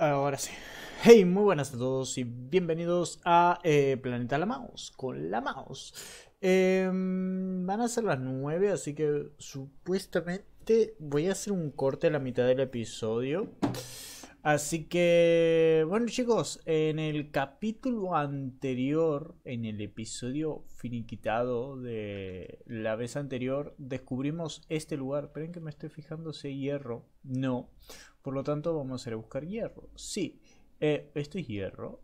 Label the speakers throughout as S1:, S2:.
S1: Ahora sí. Hey, muy buenas a todos y bienvenidos a eh, Planeta La Mouse, con La Mouse. Em, van a ser las 9, así que supuestamente voy a hacer un corte a la mitad del episodio. Así que, bueno chicos, en el capítulo anterior, en el episodio finiquitado de la vez anterior, descubrimos este lugar. Esperen que me estoy fijando si hay hierro. No. Por lo tanto, vamos a ir a buscar hierro. Sí. Eh, ¿Esto es hierro?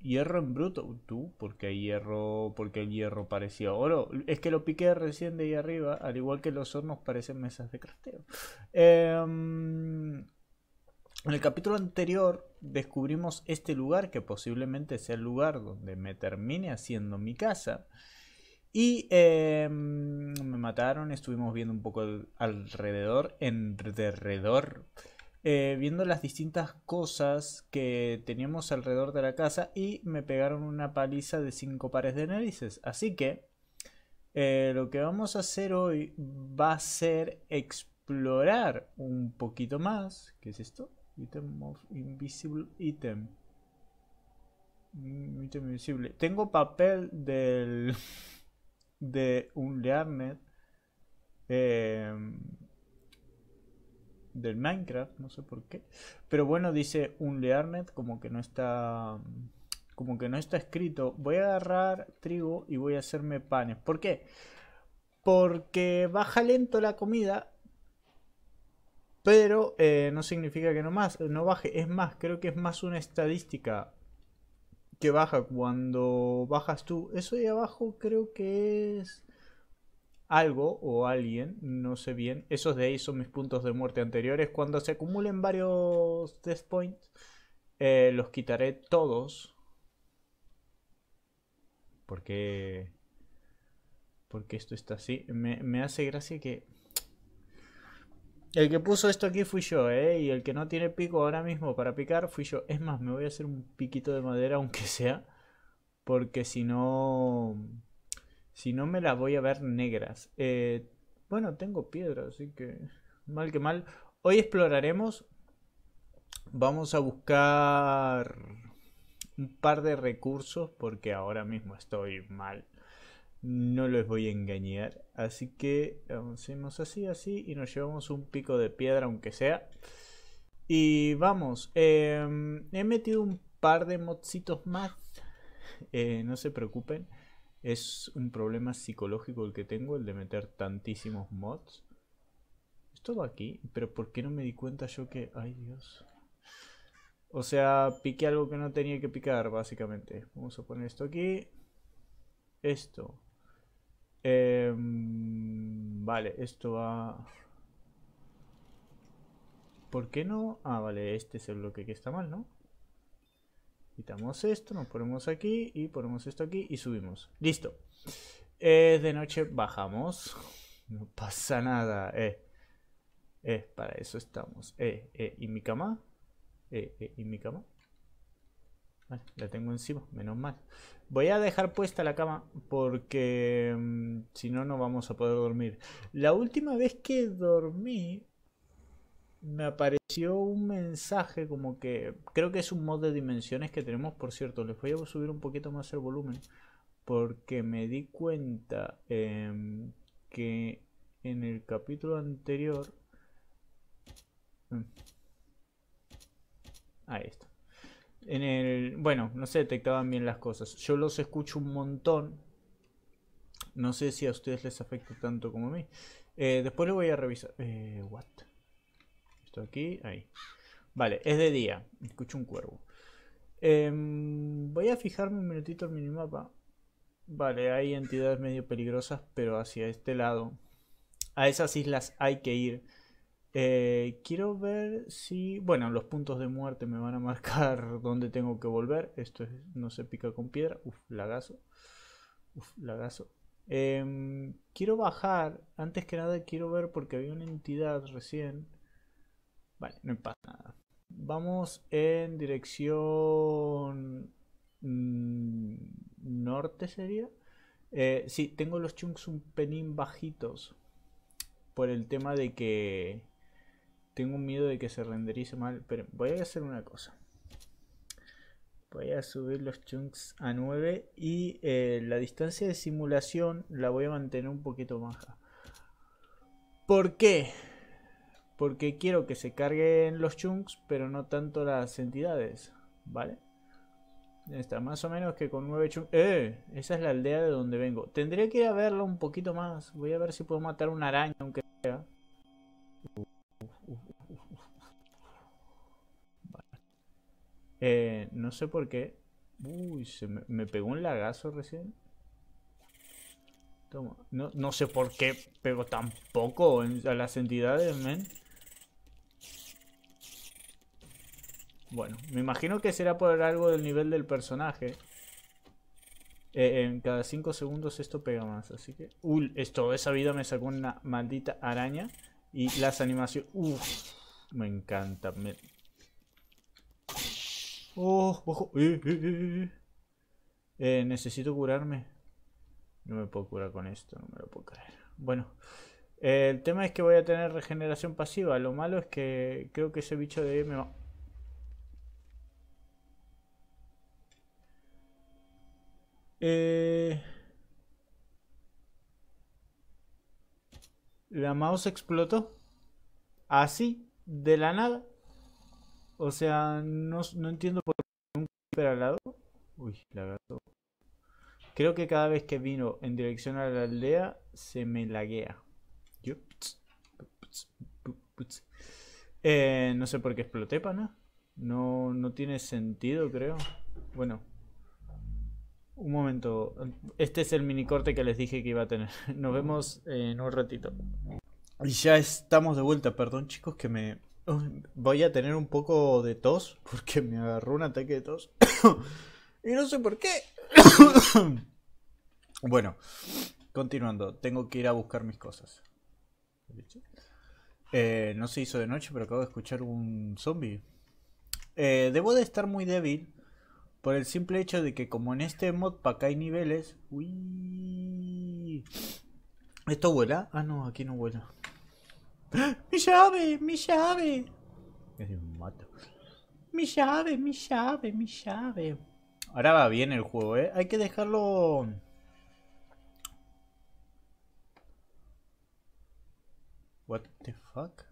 S1: Hierro en bruto. Tú, porque hay hierro, porque el hierro parecía oro. Es que lo piqué recién de ahí arriba, al igual que los hornos parecen mesas de crafteo. Em, en el capítulo anterior descubrimos este lugar que posiblemente sea el lugar donde me termine haciendo mi casa. Y em, me mataron, estuvimos viendo un poco alrededor, en derredor, eh, viendo las distintas cosas que teníamos alrededor de la casa y me pegaron una paliza de cinco pares de narices. Así que eh, lo que vamos a hacer hoy va a ser explorar un poquito más. ¿Qué es esto? ítem invisible ítem mm, Item invisible. Tengo papel del. de un Learnet. Em, del Minecraft, no sé por qué. Pero bueno, dice un Learnet, como que no está. Como que no está escrito. Voy a agarrar trigo y voy a hacerme panes. ¿Por qué? Porque baja lento la comida pero eh, no significa que no, no baje. Es más, creo que es más una estadística que baja cuando bajas tú. Eso de abajo creo que es algo o alguien, no sé bien. Esos de ahí son mis puntos de muerte anteriores. Cuando se acumulen varios death points, eh, los quitaré todos. Porque... Porque esto está así. Me, me hace gracia que... El que puso esto aquí fui yo, ¿eh? Y el que no tiene pico ahora mismo para picar fui yo. Es más, me voy a hacer un piquito de madera, aunque sea. Porque si no... Si no me las voy a ver negras. Eh, bueno, tengo piedra, así que... Mal que mal. Hoy exploraremos. Vamos a buscar un par de recursos porque ahora mismo estoy mal. No les voy a engañar. Así que avancemos así, así. Y nos llevamos un pico de piedra, aunque sea. Y vamos. Em, he metido un par de modsitos más. Eh, no se preocupen. Es un problema psicológico el que tengo, el de meter tantísimos mods. Esto va aquí, pero ¿por qué no me di cuenta yo que... Ay Dios. O sea, piqué algo que no tenía que picar, básicamente. Vamos a poner esto aquí. Esto. Em, vale, esto va... ¿Por qué no? Ah, vale, este es el bloque que está mal, ¿no? Quitamos esto, nos ponemos aquí y ponemos esto aquí y subimos. Listo. de noche bajamos. No pasa nada. Eh. Eh, para eso estamos. Eh, eh ¿y mi cama? ¿y mi cama? Vale, la tengo encima, menos mal. Voy a dejar puesta la cama porque mm, si no, no vamos a poder dormir. La última vez que dormí, me apareció un mensaje como que creo que es un mod de dimensiones que tenemos, por cierto. Les voy a subir un poquito más el volumen porque me di cuenta em, que en el capítulo anterior... Mm, ahí está el, bueno, no se detectaban bien las cosas. Yo los escucho un montón. No sé si a ustedes les afecta tanto como a mí. Eh, después les voy a revisar. Eh, what? Esto aquí, ahí. Vale, es de día. Escucho un cuervo. Em, voy a fijarme un minutito el minimapa. Vale, hay entidades medio peligrosas, pero hacia este lado. A esas islas hay que ir. Eh, quiero ver si... Bueno, los puntos de muerte me van a marcar dónde tengo que volver. Esto es, no se pica con piedra. Uf, lagazo. Uf, lagazo. Em, quiero bajar. Antes que nada quiero ver porque había una entidad recién. Vale, no pasa nada. Vamos en dirección mm, norte sería. Eh, sí, tengo los chunks un penín bajitos por el tema de que tengo miedo de que se renderice mal. Pero voy a hacer una cosa. Voy a subir los chunks a 9 y eh, la distancia de simulación la voy a mantener un poquito baja. ¿Por qué? Porque quiero que se carguen los chunks, pero no tanto las entidades. ¿Vale? Está más o menos que con 9 chunks. ¡Eh! Esa es la aldea de donde vengo. Tendría que ir a verla un poquito más. Voy a ver si puedo matar una araña, aunque sea. Eh, no sé por qué. Uy, se me, pegó un lagazo recién. Toma. No, sé por qué pego tampoco a las entidades, men. Bueno, me imagino que será por algo del nivel del personaje. Eh, en cada 5 segundos esto pega más, así que... Uy, esto, esa vida me sacó una maldita araña. Y las animaciones... Uf, me encanta. Me, Oh, eh, eh, eh, necesito curarme. No me puedo curar con esto, no me lo puedo creer. Bueno, el tema es que voy a tener regeneración pasiva. Lo malo es que creo que ese bicho de ahí me va... La mouse explotó. Así, de la nada. O sea, no, entiendo por qué un creeper al lado. Uy, la Creo que cada vez que vino en dirección a la aldea se me laguea. Eh, no sé por qué exploté, pana. No, no tiene sentido, creo. Bueno. Un momento. Este es el mini corte que les dije que iba a tener. Nos vemos en un ratito. Y ya estamos de vuelta. Perdón, chicos, que me Voy a tener un poco de tos porque me agarró un ataque de tos. y no sé por qué. bueno, continuando. Tengo que ir a buscar mis cosas. Eh, no se hizo de noche, pero acabo de escuchar un zombie. Eh, debo de estar muy débil por el simple hecho de que como en este acá hay niveles... ¿Esto vuela? Ah, no, aquí no vuela. Mi llave, mi llave. mato. Mi llave, mi llave, mi llave. Ahora va bien el juego, ¿eh? Hay que dejarlo... What the fuck?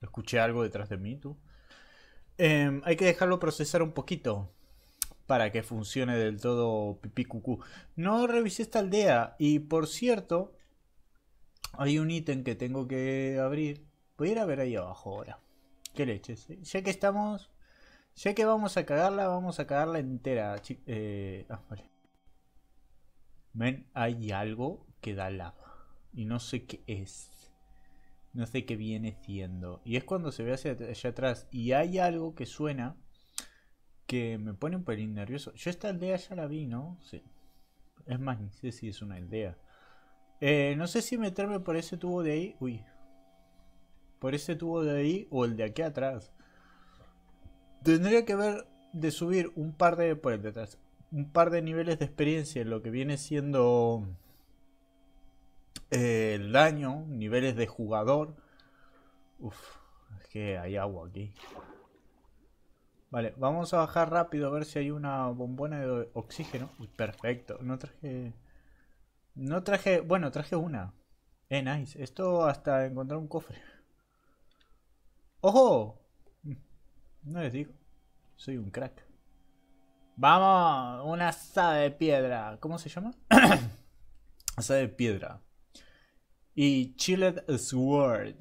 S1: Escuché algo detrás de mí, tú. Em, hay que dejarlo procesar un poquito para que funcione del todo pipí cucú. No revisé esta aldea y por cierto, hay un ítem que tengo que abrir Voy ver ahí abajo ahora. Qué leches. Ya que estamos... Ya que vamos a cagarla, vamos a cagarla entera. Eh, ah, vale. hay algo que da lava. Y no sé qué es. No sé qué viene siendo. Y es cuando se ve hacia atrás. Y hay algo que suena que me pone un pelín nervioso. Yo esta aldea ya la vi, ¿no? Sí. Es más, ni sé si es una aldea. Eh, no sé si meterme por ese tubo de ahí. Uy, por ese tubo de ahí o el de aquí atrás. Tendría que ver de subir un par de por pues, detrás, un par de niveles de experiencia en lo que viene siendo eh, el daño, niveles de jugador. Uf, es que hay agua aquí. Vale, vamos a bajar rápido a ver si hay una bombona de oxígeno. Uy, perfecto. No traje... No traje... Bueno, traje una. Eh, nice. Esto hasta encontrar un cofre. ¡Ojo! Mm. No les digo. Soy un crack. Vamos, una asada de piedra. ¿Cómo se llama? asada de piedra. Y Chile Sword.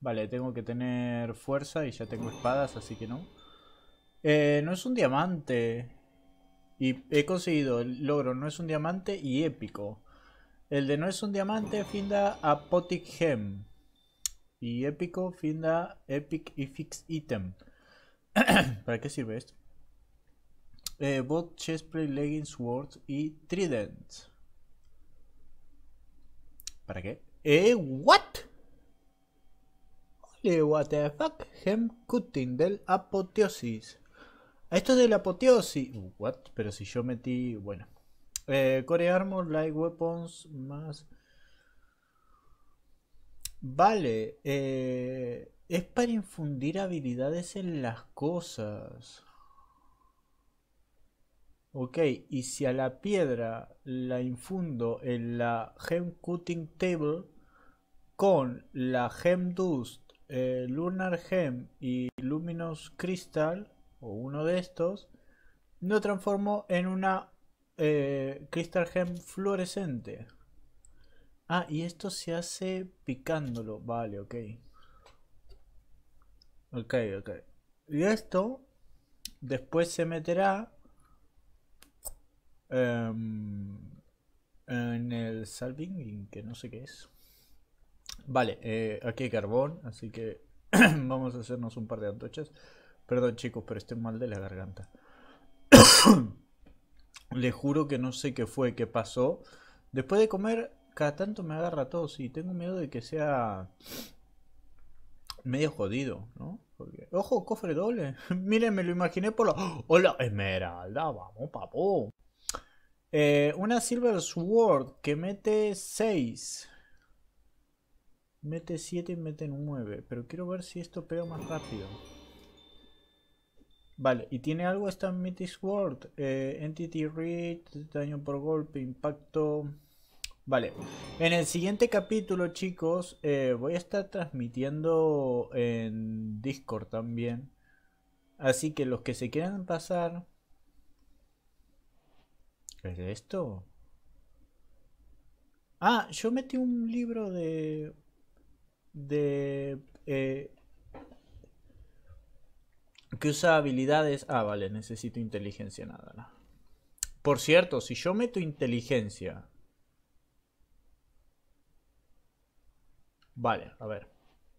S1: Vale, tengo que tener fuerza y ya tengo espadas, así que no. Eh, no es un diamante. Y he conseguido el logro, no es un diamante y épico. El de no es un diamante finda a Potic y épico finda epic y fix item. ¿Para qué sirve esto? Eh, bot, chestplate, leggings, sword y trident. ¿Para qué? Eh, what? le what the fuck, hem cutting del apoteosis. Esto es del apoteosis. What? Pero si yo metí, bueno. Eh, core armor, light weapons, más Vale, eh, es para infundir habilidades en las cosas. Ok, y si a la piedra la infundo en la Gem Cutting Table con la Gem Dust, eh, Lunar Gem y Luminous Crystal, o uno de estos, lo transformo en una eh, Crystal Gem fluorescente. Ah, y esto se hace picándolo. Vale, ok. Ok, ok. Y esto después se meterá em, en el salving, que no sé qué es. Vale, eh, aquí hay carbón, así que vamos a hacernos un par de antochas Perdón chicos, pero estoy mal de la garganta. Le juro que no sé qué fue, qué pasó. Después de comer cada tanto me agarra todo, sí. tengo miedo de que sea medio jodido, ¿no? Porque, ojo, cofre doble. Miren, me lo imaginé por la... ¡Oh! ¡Hola, Esmeralda! ¡Vamos, papo! Eh, una Silver Sword que mete 6. Mete 7 y mete 9. Pero quiero ver si esto pega más rápido. Vale, y tiene algo esta Mythic Sword. Eh, Entity Read, daño por golpe, impacto... Vale, en el siguiente capítulo chicos eh, voy a estar transmitiendo en Discord también. Así que los que se quieran pasar... ¿Qué es esto? Ah, yo metí un libro de... De... Eh, que usa habilidades... Ah, vale, necesito inteligencia nada. Por cierto, si yo meto inteligencia Vale, a ver.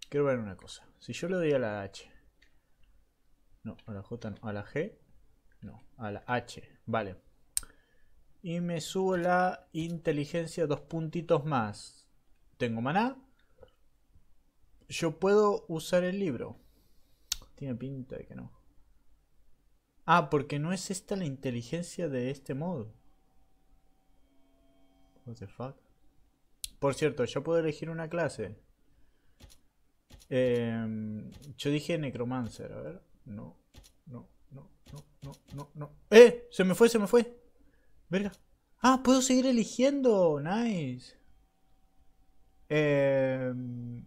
S1: Quiero ver una cosa. Si yo le doy a la H. No, a la J no. A la G. No, a la H. Vale. Y me subo la inteligencia dos puntitos más. Tengo maná. Yo puedo usar el libro. Tiene pinta de que no. Ah, porque no es esta la inteligencia de este modo. What Por cierto, yo puedo elegir una clase. Em, yo dije Necromancer, a ver. No, no, no, no, no, no, no. ¡Eh! Se me fue, se me fue. Verga. Ah, puedo seguir eligiendo. Nice. Em,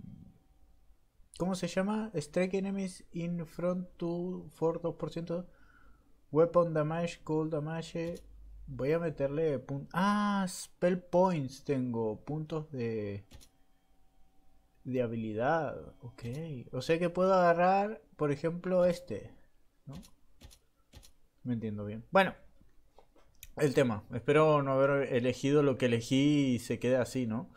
S1: ¿Cómo se llama? Strike enemies in front to for 2%. Weapon damage, cool damage. Voy a meterle... Ah, spell points tengo. Puntos de... De habilidad, ok. O sea que puedo agarrar, por ejemplo, este. ¿No? Me entiendo bien. Bueno, el tema. Espero no haber elegido lo que elegí y se quede así, ¿no?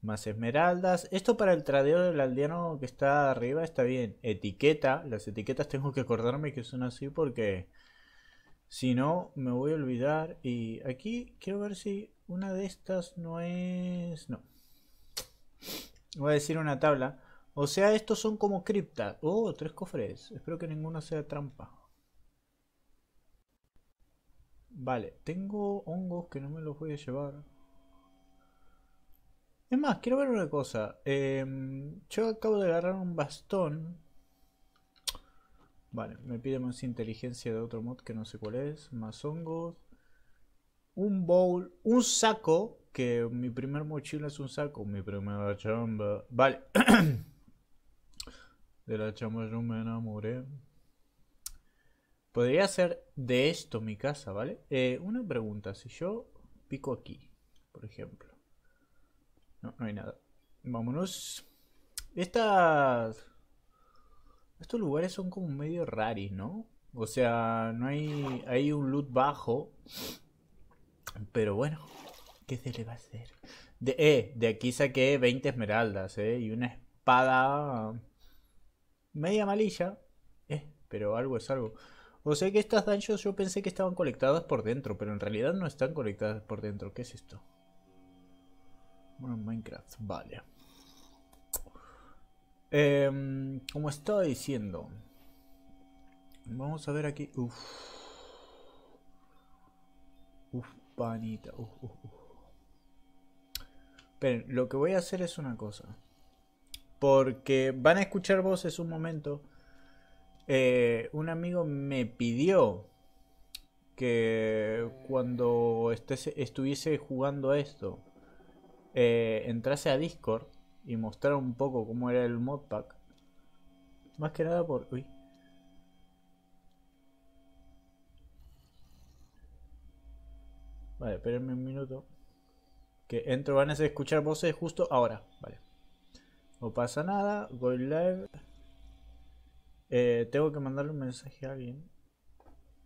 S1: Más esmeraldas. Esto para el tradeo del aldeano que está arriba está bien. Etiqueta. Las etiquetas tengo que acordarme que son así porque... Si no, me voy a olvidar. Y aquí quiero ver si una de estas no es... No. Voy a decir una tabla. O sea, estos son como criptas. Oh, tres cofres. Espero que ninguno sea trampa. Vale, tengo hongos que no me los voy a llevar. Es más, quiero ver una cosa. Em, yo acabo de agarrar un bastón. Vale, me pide más inteligencia de otro mod que no sé cuál es. Más hongos un bowl, un saco, que mi primer mochila es un saco, mi primera chamba. Vale. de la chamba yo me enamoré. Podría ser de esto mi casa, ¿vale? Eh, una pregunta, si yo pico aquí, por ejemplo. No, no hay nada. Vámonos. Estas... Estos lugares son como medio raris, ¿no? O sea, no hay... Hay un loot bajo. Pero bueno, ¿qué se le va a hacer? De, eh, de aquí saqué 20 esmeraldas, eh, y una espada media malilla, eh, pero algo es algo. O sea que estas danchos yo pensé que estaban conectadas por dentro, pero en realidad no están conectadas por dentro. ¿Qué es esto? Bueno, Minecraft, vale. Em, como estaba diciendo, vamos a ver aquí. Uff panita. Uh, uh, uh. Pero lo que voy a hacer es una cosa. Porque van a escuchar voces un momento. Eh, un amigo me pidió que cuando estuviese jugando esto, eh, entrase a Discord y mostrara un poco cómo era el modpack. Más que nada por... Vale, espérenme un minuto. Que entro, van a escuchar voces justo ahora. Vale. No pasa nada. Voy live. Eh, tengo que mandarle un mensaje a alguien.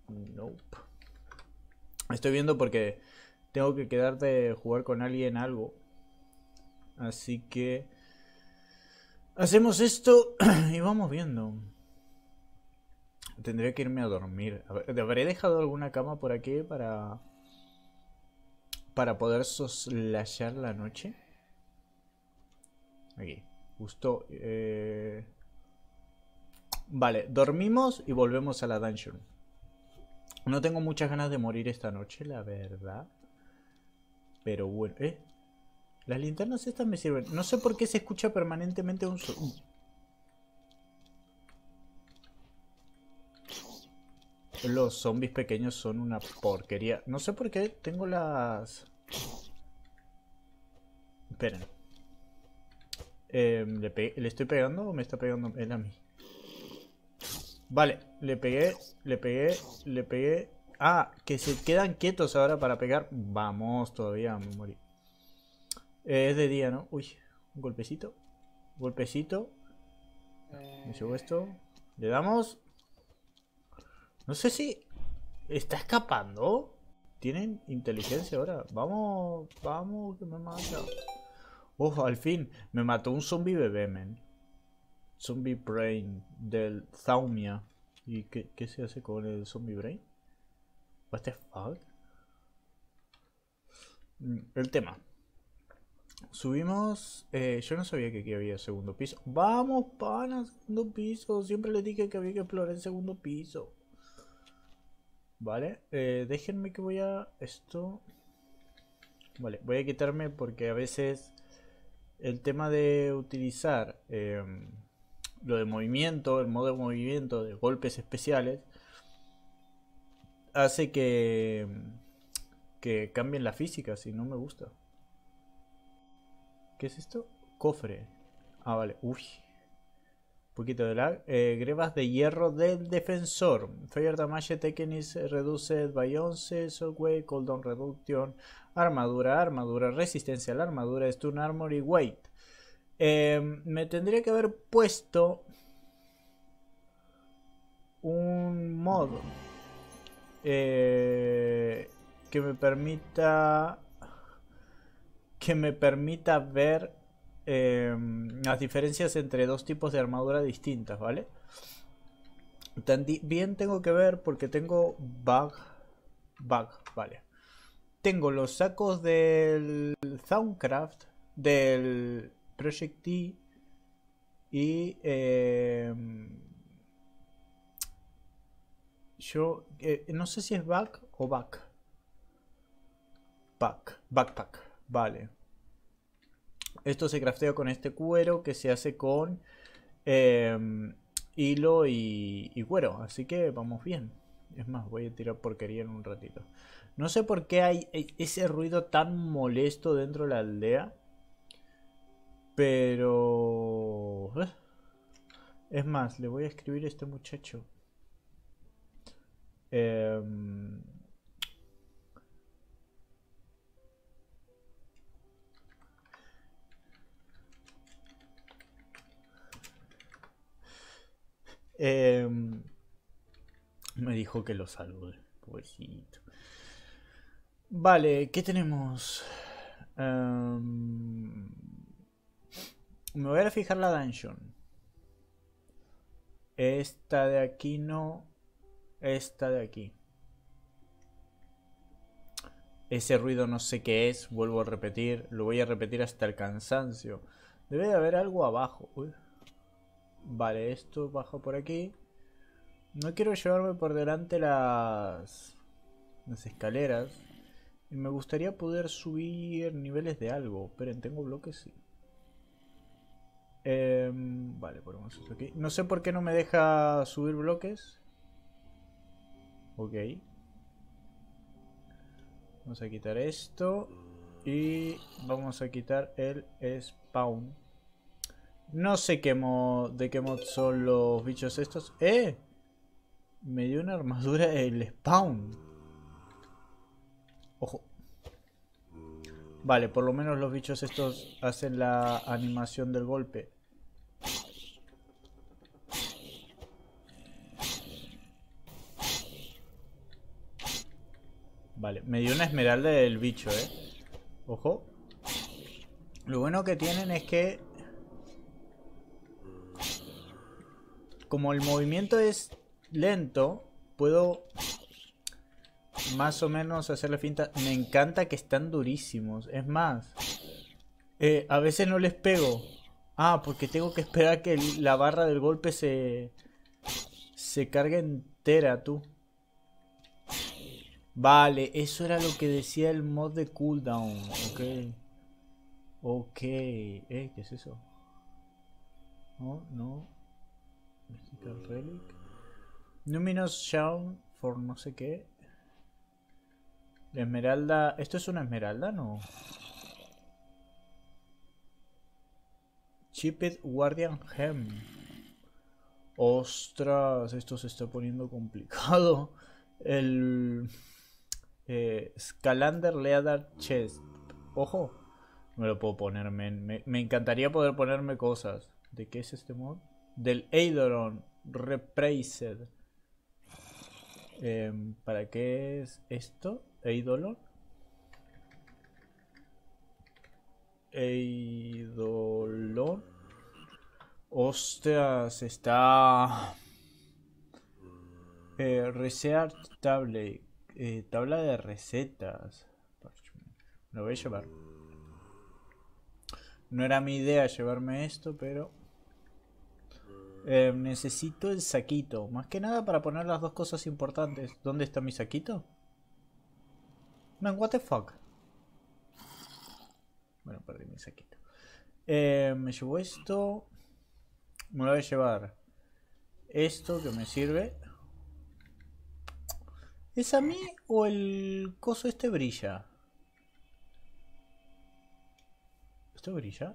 S1: Nope. Estoy viendo porque tengo que quedarte jugar con alguien algo. Así que... Hacemos esto y vamos viendo. Tendría que irme a dormir. ¿Habré dejado alguna cama por aquí para para poder soslayar la noche. Aquí, justo... Eh, vale, dormimos y volvemos a la dungeon. No tengo muchas ganas de morir esta noche, la verdad. Pero bueno, eh, Las linternas estas me sirven. No sé por qué se escucha permanentemente un... Los zombies pequeños son una porquería. No sé por qué tengo las... Esperen. Em, ¿le, estoy pegando o me está pegando él a mí? Vale, le pegué, le pegué, le pegué. Ah, que se quedan quietos ahora para pegar. Vamos, todavía me morí. Eh, es de día, ¿no? Uy, un golpecito. golpecito. Me llevo esto. Le damos. No sé si está escapando. ¿Tienen inteligencia ahora? Vamos, vamos, que me mata. Uf, al fin, me mató un zombie bebé, men. Zombie Brain del Zaumia. ¿Y qué, se hace con el Zombie Brain? What the fuck? Mm, el tema. Subimos. Eh, yo no sabía que aquí había segundo piso. Vamos, pana, segundo piso. Siempre le dije que había que explorar el segundo piso. Vale, eh, déjenme que voy a esto. Vale, voy a quitarme porque a veces el tema de utilizar em, lo de movimiento, el modo de movimiento de golpes especiales, hace que, em, que cambien la física, si no me gusta. ¿Qué es esto? Cofre. Ah, vale. Uy, poquito de lag. Eh, grebas de hierro del defensor. Fire damage taken Reduce reduced by 11. Sogway, cooldown reduction. Armadura, armadura, resistencia a la armadura, stun armor y weight. Em, me tendría que haber puesto un modo eh, que me permita que me permita ver Em, las diferencias entre dos tipos de armadura distintas, ¿vale? Bien tengo que ver porque tengo bug, bug, vale. Tengo los sacos del Soundcraft, del Project T y em, yo eh, no sé si es bug o back. Back, backpack, vale. Esto se craftea con este cuero que se hace con em, hilo y, y cuero. Así que vamos bien. Es más, voy a tirar porquería en un ratito. No sé por qué hay e, ese ruido tan molesto dentro de la aldea. Pero... Eh. Es más, le voy a escribir a este muchacho. Eh... Em, me dijo que lo salude, pobrecito. Vale, ¿qué tenemos? Em, me voy a fijar la dungeon. Esta de aquí no. Esta de aquí. Ese ruido no sé qué es, vuelvo a repetir. Lo voy a repetir hasta el cansancio. Debe de haber algo abajo. Uy. Vale, esto bajo por aquí. No quiero llevarme por delante las, las escaleras. Y me gustaría poder subir niveles de algo. Esperen, ¿tengo bloques? Sí. Em, vale, ponemos esto aquí. No sé por qué no me deja subir bloques. Ok. Vamos a quitar esto. Y vamos a quitar el spawn. No sé qué mod, de qué mod son los bichos estos. ¡Eh! Me dio una armadura el spawn. Ojo. Vale, por lo menos los bichos estos hacen la animación del golpe. Vale, me dio una esmeralda del bicho, eh. Ojo. Lo bueno que tienen es que como el movimiento es lento, puedo más o menos hacer la finta. Me encanta que están durísimos. Es más, eh, a veces no les pego. Ah, porque tengo que esperar que la barra del golpe se, se cargue entera, tú. Vale, eso era lo que decía el mod de cooldown. Ok. Ok. Eh, ¿qué es eso? No, no el Relic. Numinous for no sé qué. esmeralda. ¿Esto es una esmeralda? No. Chipped Guardian Gem. Ostras, esto se está poniendo complicado. El. Eh, Scalander Leather Chest. Ojo, me lo puedo poner, Me, me, encantaría poder ponerme cosas. ¿De qué es este mod? Del Eidoron repriced. Em, ¿Para qué es esto? Eidolon. dolor. Ostras, está... Eh, research table. Eh, tabla de recetas. Lo voy a llevar. No era mi idea llevarme esto, pero Em, necesito el saquito. Más que nada para poner las dos cosas importantes. ¿Dónde está mi saquito? Man, what the fuck. Bueno, perdí mi saquito. Eh, me llevo esto. Me lo voy a llevar. Esto que me sirve. ¿Es a mí o el coso este brilla? ¿Esto brilla?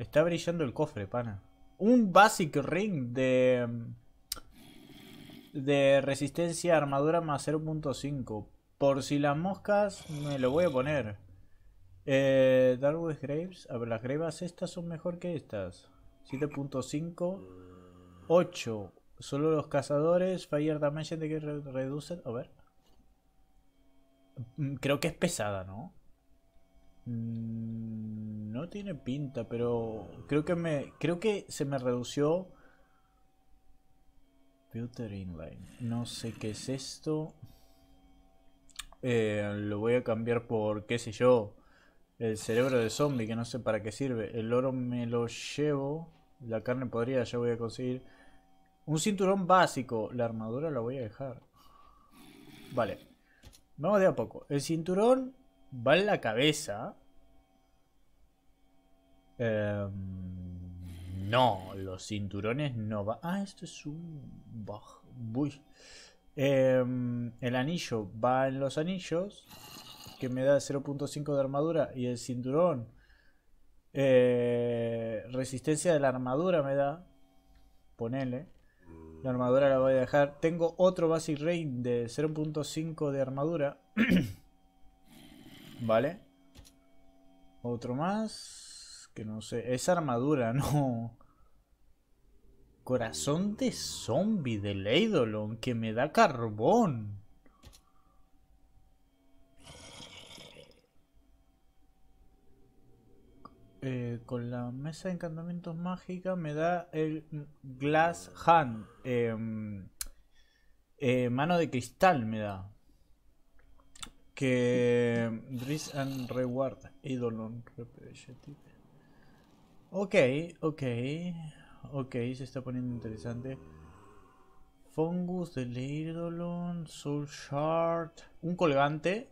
S1: Está brillando el cofre, pana. Un basic ring de... Mm, de resistencia armadura más 0.5. Por si las moscas, me lo voy a poner. Eh, Graves. A ver, las grebas estas son mejor que estas. 7.5. 8. Solo los cazadores. Fire Damage de que reducen. A ver. Mm, creo que es pesada, ¿no? Mm, no tiene pinta, pero creo que me creo que se me redució Filter No sé qué es esto. Eh, lo voy a cambiar por qué sé yo. El cerebro de zombie, que no sé para qué sirve. El oro me lo llevo. La carne podría, ya voy a conseguir. Un cinturón básico. La armadura la voy a dejar. Vale. Vamos de a poco. El cinturón va en la cabeza. Em, no, los cinturones no va. Ah, esto es un em, el anillo va en los anillos, que me da 0.5 de armadura, y el cinturón. Eh, resistencia de la armadura me da. Ponele. La armadura la voy a dejar. Tengo otro Basic Rain de 0.5 de armadura. Vale. Otro más. Que no sé. Es armadura, no. Corazón de zombie del Eidolon que me da carbón. Eh, con la mesa de encantamientos mágica me da el Glass Hand. Em, eh, mano de cristal me da que and Reward, Eidolon Ok, ok, ok, se está poniendo interesante. Fungus del Eidolon, Soul Shard, un colgante.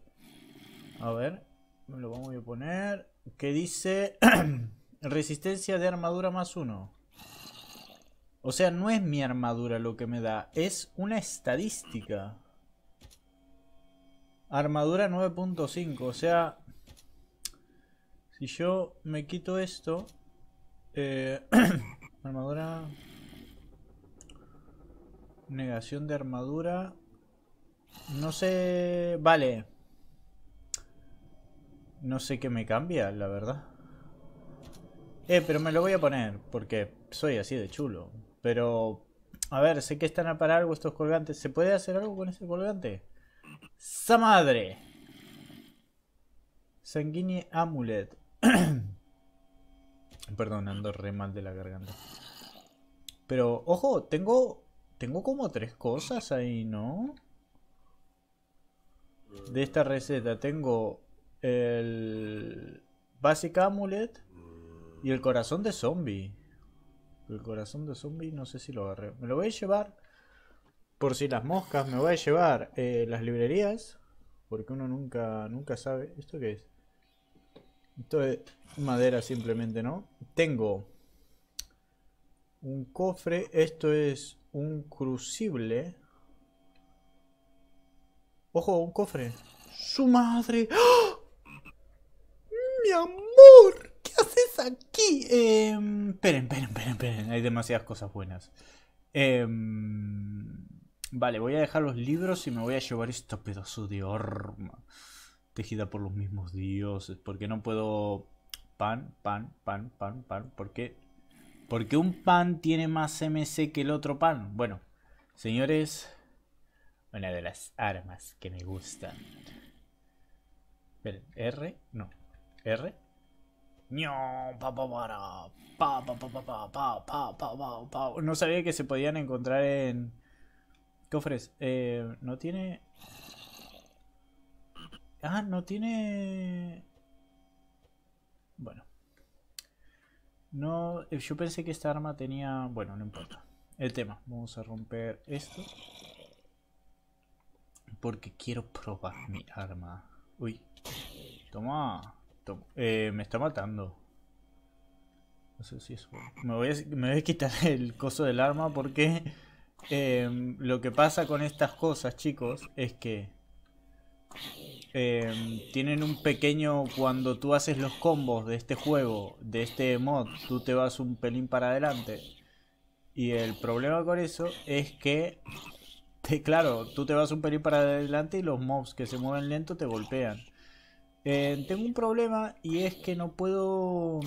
S1: A ver, me lo vamos a poner. Que dice resistencia de armadura más uno. O sea, no es mi armadura lo que me da, es una estadística. Armadura 9.5, o sea, si yo me quito esto, eh, armadura, negación de armadura, no sé, vale, no sé qué me cambia, la verdad. Eh, pero me lo voy a poner, porque soy así de chulo. Pero, a ver, sé que están a parar algo estos colgantes. ¿Se puede hacer algo con ese colgante? ¡Sa madre! Sanguine Amulet. Perdón, ando re mal de la garganta. Pero, ojo, tengo. Tengo como tres cosas ahí, ¿no? De esta receta. Tengo el. Basic Amulet. Y el corazón de zombie. El corazón de zombie no sé si lo agarré. Me lo voy a llevar. Por si las moscas me voy a llevar eh, las librerías. Porque uno nunca, nunca sabe. ¿Esto qué es? Esto es madera simplemente, ¿no? Tengo un cofre. Esto es un crucible. Ojo, un cofre. ¡Su madre! ¡Ah! ¡Mi amor! ¿Qué haces aquí? Em, esperen, esperen, esperen, Hay demasiadas cosas buenas. Eh, Vale, voy a dejar los libros y me voy a llevar este pedazo de arma. Tejida por los mismos dioses. Porque no puedo... Pan, pan, pan, pan, pan. ¿Por qué? Porque un pan tiene más MC que el otro pan. Bueno, señores... Una de las armas que me gustan. Esperen, R, no. R. No sabía que se podían encontrar en Cofres, eh, no tiene... Ah, no tiene... Bueno. No, eh, yo pensé que esta arma tenía... Bueno, no importa. El tema, vamos a romper esto. Porque quiero probar mi arma. Uy. Toma. Eh, me está matando. No sé si es... Me voy, a, me voy a quitar el coso del arma porque... Em, lo que pasa con estas cosas, chicos, es que em, tienen un pequeño. Cuando tú haces los combos de este juego, de este mod, tú te vas un pelín para adelante. Y el problema con eso es que, claro, tú te vas un pelín para adelante y los mobs que se mueven lento te golpean. Em, tengo un problema y es que no puedo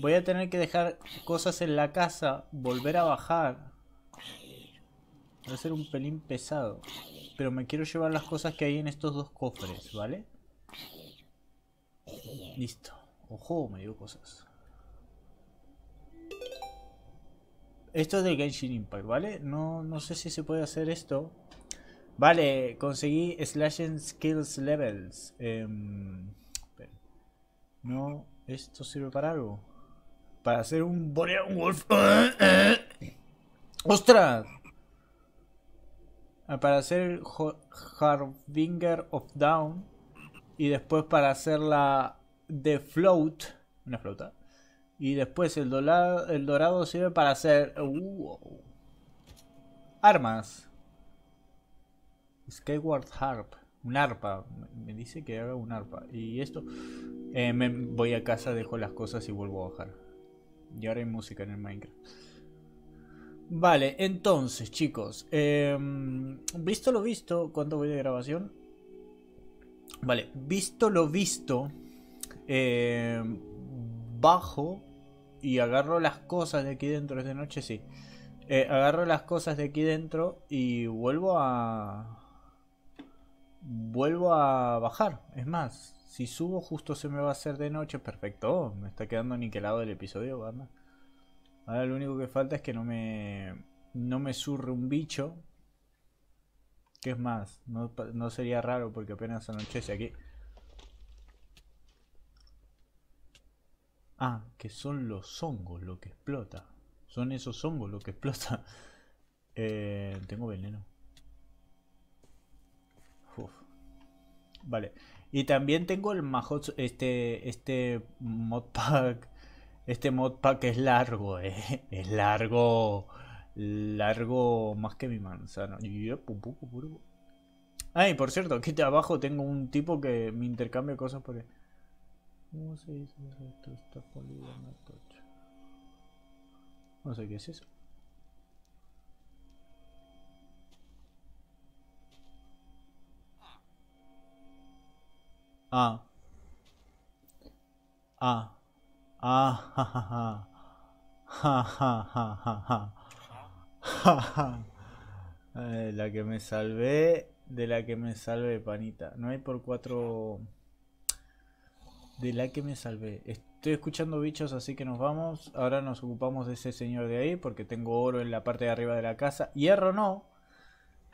S1: Voy a tener que dejar cosas en la casa, volver a bajar. Va a ser un pelín pesado. Pero me quiero llevar las cosas que hay en estos dos cofres, ¿vale? Listo. Ojo, me dio cosas. Esto es de Genshin Impact, ¿vale? No, no sé si se puede hacer esto. Vale, conseguí Slash and Skills Levels. Em, no ¿Esto sirve para algo? Para hacer un Borean Wolf. ¡Ostras! Ah, para hacer Harbinger of Down. Y después para hacer la The Float. Una flauta. Y después el dorado, el dorado sirve para hacer. Uh, armas. Skyward Harp. Un arpa. Me dice que haga un arpa. Y esto. Eh, voy a casa, dejo las cosas y vuelvo a bajar. Y ahora hay música en el Minecraft. Vale, entonces, chicos. Em, visto lo visto. ¿Cuánto voy de grabación? Vale, visto lo visto. Em, bajo y agarro las cosas de aquí dentro. Es de noche, sí. Eh, agarro las cosas de aquí dentro y vuelvo a. Vuelvo a bajar. Es más, si subo justo se me va a hacer de noche. Perfecto. Me está quedando aniquilado el episodio, Ahora lo único que falta es que no me... No me surre un bicho. ¿Qué es más, no, sería raro porque apenas anochece aquí. Ah, que son los hongos lo que explota. Son esos hongos lo que explota. Eh, tengo veneno. Vale. Y también tengo el Mahots, este, este modpack, este modpack es largo, eh. es largo, largo más que mi manzana. Ay, eh, ah, por cierto, aquí abajo tengo un tipo que me intercambia cosas por... ahí. esto? Está No sé qué es eso. Ah. ah. Ah. Ah, ja, la que me salvé, de la que me salvé, panita. No hay por cuatro... De la que me salvé. Estoy escuchando bichos, así que nos vamos. Ahora nos ocupamos de ese señor de ahí, porque tengo oro en la parte de arriba de la casa. Hierro no,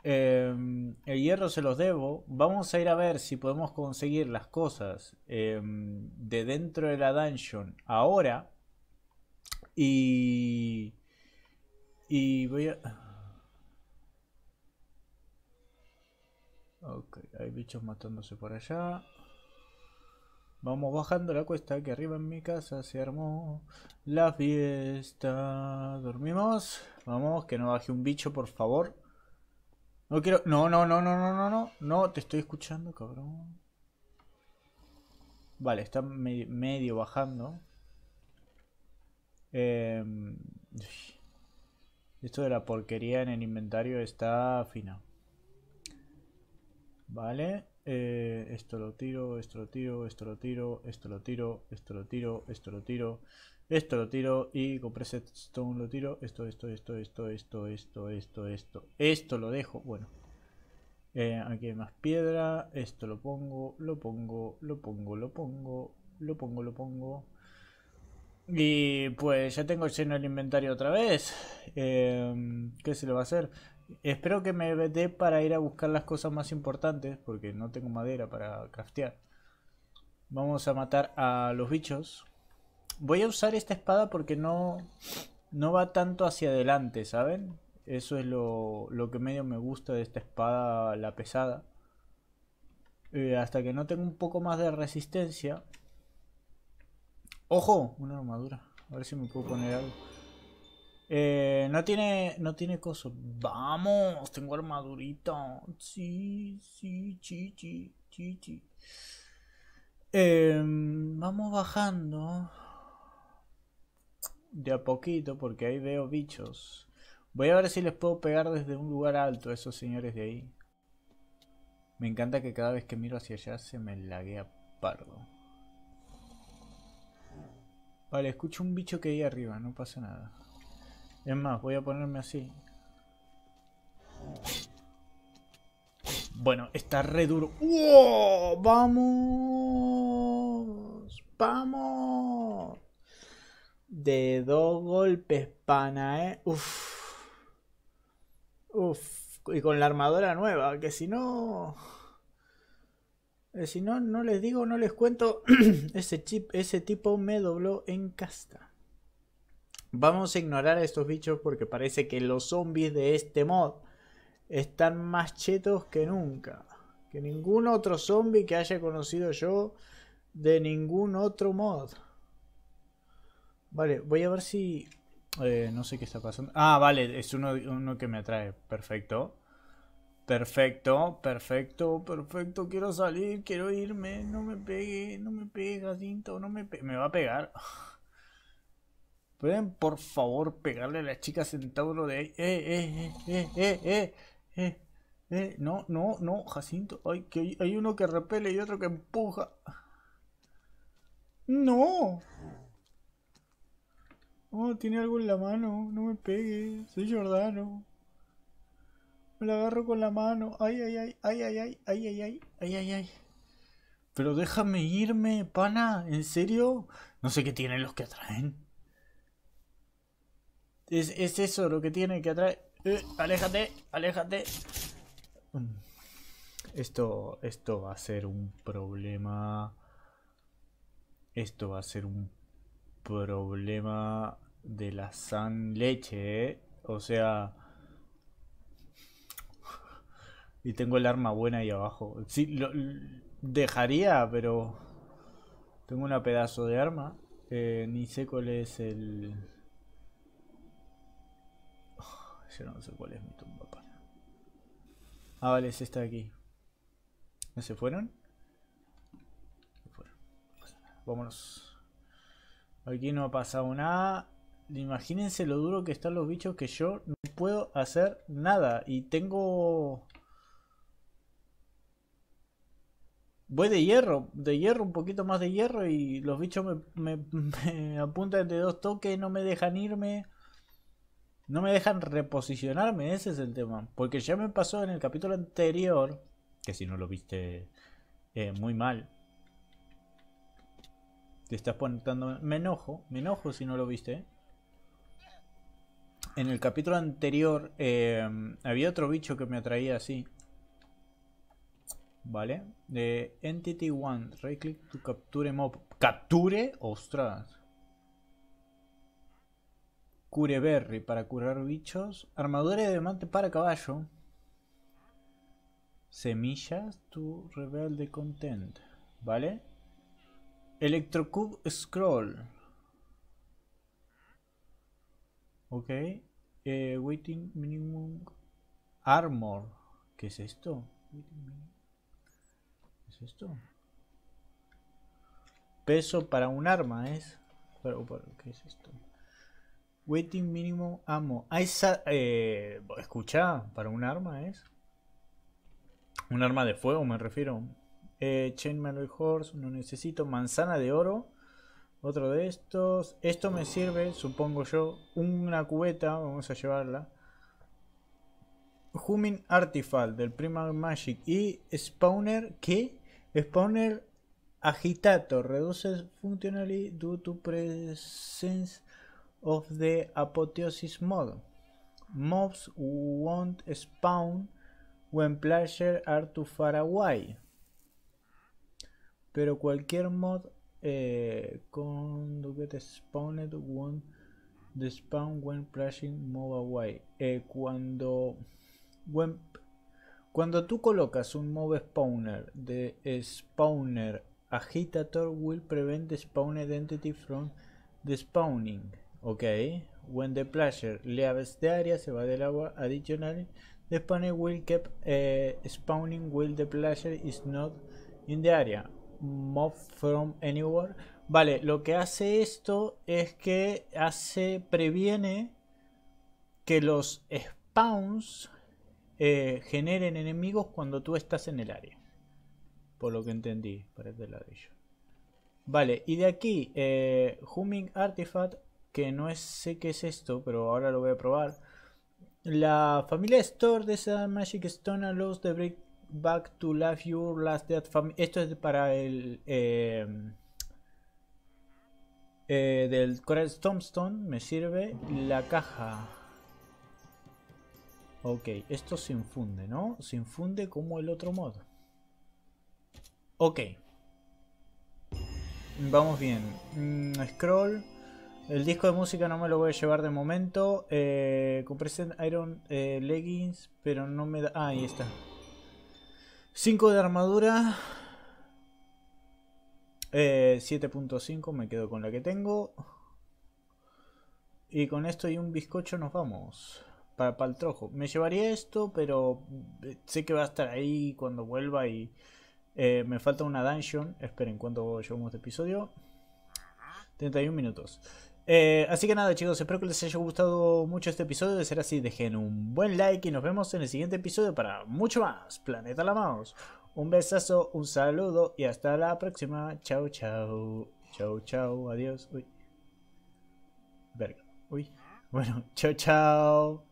S1: Em, el hierro se los debo. Vamos a ir a ver si podemos conseguir las cosas em, de dentro de la dungeon ahora. Y. Y voy a. Ok, hay bichos matándose por allá. Vamos bajando la cuesta que arriba en mi casa se armó la fiesta. Dormimos. Vamos, que no baje un bicho, por favor. No quiero... No, no, no, no, no, no, no. No, te estoy escuchando, cabrón. Vale, está medio, bajando. Em, esto de la porquería en el inventario está fina. Vale. Eh, esto lo tiro, esto lo tiro, esto lo tiro, esto lo tiro, esto lo tiro. Esto lo tiro. Esto lo tiro y con preset stone lo tiro. Esto, esto, esto, esto, esto, esto, esto, esto. Esto lo dejo. Bueno. Eh, aquí hay más piedra. Esto lo pongo, lo pongo, lo pongo, lo pongo, lo pongo, lo pongo. Y pues ya tengo lleno el inventario otra vez. Em, ¿Qué se le va a hacer? Espero que me dé para ir a buscar las cosas más importantes porque no tengo madera para craftear. Vamos a matar a los bichos. Voy a usar esta espada porque no, no va tanto hacia adelante, ¿saben? Eso es lo, que medio me gusta de esta espada, la pesada. Eh, hasta que no tenga un poco más de resistencia. ¡Ojo! Una armadura. A ver si me puedo poner algo. Eh, no tiene. No tiene coso. ¡Vamos! Tengo armadurita. Sí, sí, sí, chichi. sí. Em, vamos bajando de a poquito porque ahí veo bichos. Voy a ver si les puedo pegar desde un lugar alto a esos señores de ahí. Me encanta que cada vez que miro hacia allá se me laguea pardo. Vale, escucho un bicho que hay arriba, no pasa nada. Es más, voy a ponerme así. Bueno, está re duro. ¡Vamos! ¡Vamos! de dos golpes pana, ¿eh? Uf. Uff. Y con la armadura nueva, que si no... Si no, no les digo, no les cuento. ese, chip, ese tipo me dobló en casta. Vamos a ignorar a estos bichos porque parece que los zombies de este mod están más chetos que nunca. Que ningún otro zombie que haya conocido yo de ningún otro mod. Vale, voy a ver si... Eh, no sé qué está pasando. Ah, vale, es uno, uno que me atrae. Perfecto. Perfecto, perfecto, perfecto. Quiero salir, quiero irme. No me pegue, no me pegue, Jacinto. No me Me va a pegar. ¿Pueden, por favor, pegarle a la chica centauro de ahí? Eh, eh, eh, eh, eh, eh, eh. eh. No, no, no, Jacinto. Ay, que hay uno que repele y otro que empuja. No. Oh, tiene algo en la mano. No me pegue. Soy Jordano. Me la agarro con la mano. Ay, ay, ay, ay, ay, ay, ay, ay, ay, ay, Pero déjame irme, pana. ¿En serio? No sé qué tienen los que atraen. Es, eso lo que tienen que atraer. aléjate, aléjate. Esto, esto va a ser un problema. Esto va a ser un problema de la san leche, ¿eh? O sea... Y tengo el arma buena ahí abajo. si lo, dejaría, pero... Tengo una pedazo de arma. Eh, ni sé cuál es el... yo no sé cuál es mi tumba para... Ah, vale, es esta de aquí. ¿No se fueron? Se fueron. Vámonos. Aquí no ha pasado nada. Imagínense lo duro que están los bichos que yo no puedo hacer nada. Y tengo... Voy de hierro, de hierro, un poquito más de hierro y los bichos me, apuntan de dos toques, no me dejan irme. No me dejan reposicionarme, ese es el tema. Porque ya me pasó en el capítulo anterior, que si no lo viste eh, muy mal, te estás poniendo... Me enojo, me enojo si no lo viste. En el capítulo anterior em, había otro bicho que me atraía así. ¿Vale? De Entity One. Right click to capture mob. ¿Capture? ¡Ostras! Cureberry para curar bichos. Armadura de diamante para caballo. Semillas to rebelde content. ¿Vale? Electrocube Scroll. Ok. Eh, waiting Minimum Armor. ¿Qué es esto? ¿Qué es esto? Peso para un arma es. ¿Qué es esto? Waiting Minimum armor ah, eh, escucha, para un arma es. Un arma de fuego me refiero. Eh, Chain Horse, no necesito. Manzana de oro. Otro de estos. Esto me sirve, supongo yo. Una cubeta, vamos a llevarla. Humming Artifact del Primal Magic. Y Spawner, ¿qué? Spawner agitato Reduces functionally due to presence of the Apoteosis mod. Mobs won't spawn when pleasure are too far away pero cualquier mod eh, con get spawned one despawn when pressing move away eh, cuando when, cuando tú colocas un move spawner de spawner agitator will prevent the spawned entity from the spawning ok when the player leaves the area se va del agua adicional the spawner will keep eh, spawning while the player is not in the area Mob from Anywhere. Vale, lo que hace esto es que hace, previene que los spawns eh, generen enemigos cuando tú estás en el área. Por lo que entendí, por el este ladrillo. Vale, y de aquí, eh, Humming Artifact, que no sé qué es esto, pero ahora lo voy a probar. La familia Store de esa Magic Stone los the break Back to Life Your Last Dead Family. Esto es para el. Em, eh, del Coral Tombstone me sirve la caja. Ok, esto se infunde, ¿no? Se infunde como el otro mod. Ok. Vamos bien. Mm, scroll. El disco de música no me lo voy a llevar de momento. Eh, compré Iron eh, Leggings, pero no me da... Ah, ahí está. 5 de armadura. 7.5 eh, me quedo con la que tengo. Y con esto y un bizcocho nos vamos. Para, para el trojo. Me llevaría esto, pero eh, sé que va a estar ahí cuando vuelva y... Eh, me falta una dungeon. Esperen cuánto llevamos de episodio. 31 minutos. Eh, así que nada chicos, espero que les haya gustado mucho este episodio. De ser así, dejen un buen like y nos vemos en el siguiente episodio para mucho más Planeta La Mouse. Un besazo, un saludo y hasta la próxima. Chao, chao. Chao, chao. Adiós. Uy. Verga. Uy. Bueno, chao, chao.